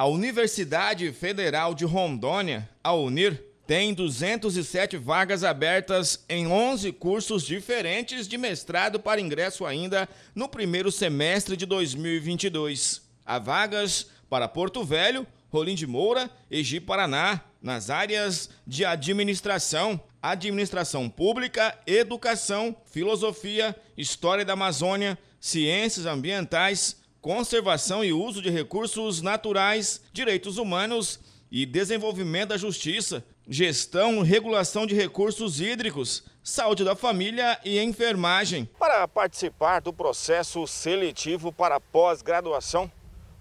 A Universidade Federal de Rondônia, a UNIR, tem 207 vagas abertas em 11 cursos diferentes de mestrado para ingresso ainda no primeiro semestre de 2022. Há vagas para Porto Velho, Rolim de Moura e Paraná, nas áreas de administração, administração pública, educação, filosofia, história da Amazônia, ciências ambientais, conservação e uso de recursos naturais, direitos humanos e desenvolvimento da justiça, gestão, regulação de recursos hídricos, saúde da família e enfermagem. Para participar do processo seletivo para pós-graduação,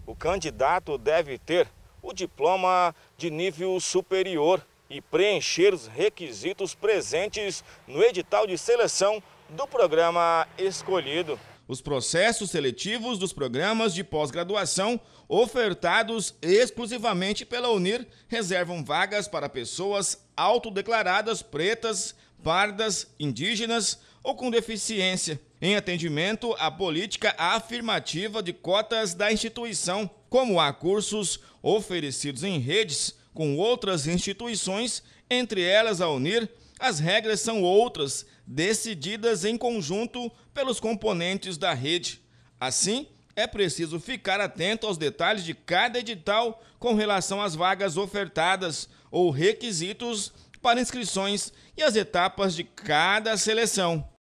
o candidato deve ter o diploma de nível superior e preencher os requisitos presentes no edital de seleção do programa escolhido os processos seletivos dos programas de pós-graduação ofertados exclusivamente pela Unir reservam vagas para pessoas autodeclaradas pretas, pardas, indígenas ou com deficiência, em atendimento à política afirmativa de cotas da instituição, como há cursos oferecidos em redes com outras instituições, entre elas a Unir as regras são outras, decididas em conjunto pelos componentes da rede. Assim, é preciso ficar atento aos detalhes de cada edital com relação às vagas ofertadas ou requisitos para inscrições e as etapas de cada seleção.